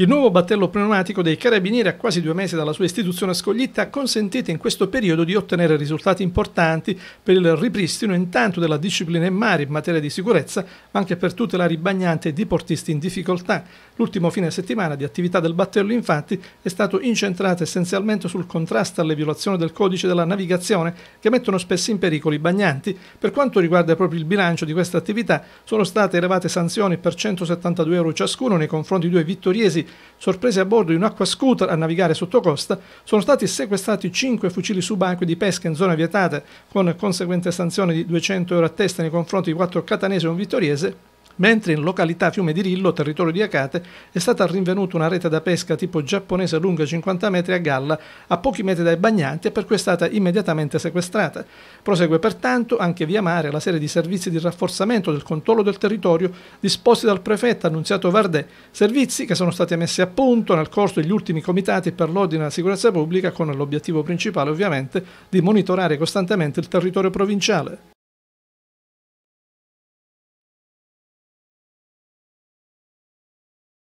Il nuovo battello pneumatico dei carabinieri a quasi due mesi dalla sua istituzione Scoglitta ha consentito in questo periodo di ottenere risultati importanti per il ripristino intanto della disciplina in mare in materia di sicurezza, ma anche per tutelare i bagnanti e i diportisti in difficoltà. L'ultimo fine settimana di attività del battello infatti è stato incentrato essenzialmente sul contrasto alle violazioni del codice della navigazione che mettono spesso in pericolo i bagnanti. Per quanto riguarda proprio il bilancio di questa attività sono state elevate sanzioni per 172 euro ciascuno nei confronti di due vittoriesi sorpresi a bordo di un scooter a navigare sotto costa, sono stati sequestrati 5 fucili subacquei di pesca in zona vietata con conseguente sanzione di 200 euro a testa nei confronti di 4 catanesi e un vittoriese mentre in località Fiume di Rillo, territorio di Acate, è stata rinvenuta una rete da pesca tipo giapponese lunga 50 metri a galla a pochi metri dai bagnanti e per cui è stata immediatamente sequestrata. Prosegue pertanto anche via mare la serie di servizi di rafforzamento del controllo del territorio disposti dal prefetto Annunziato Vardè, servizi che sono stati messi a punto nel corso degli ultimi comitati per l'ordine e la sicurezza pubblica con l'obiettivo principale ovviamente di monitorare costantemente il territorio provinciale.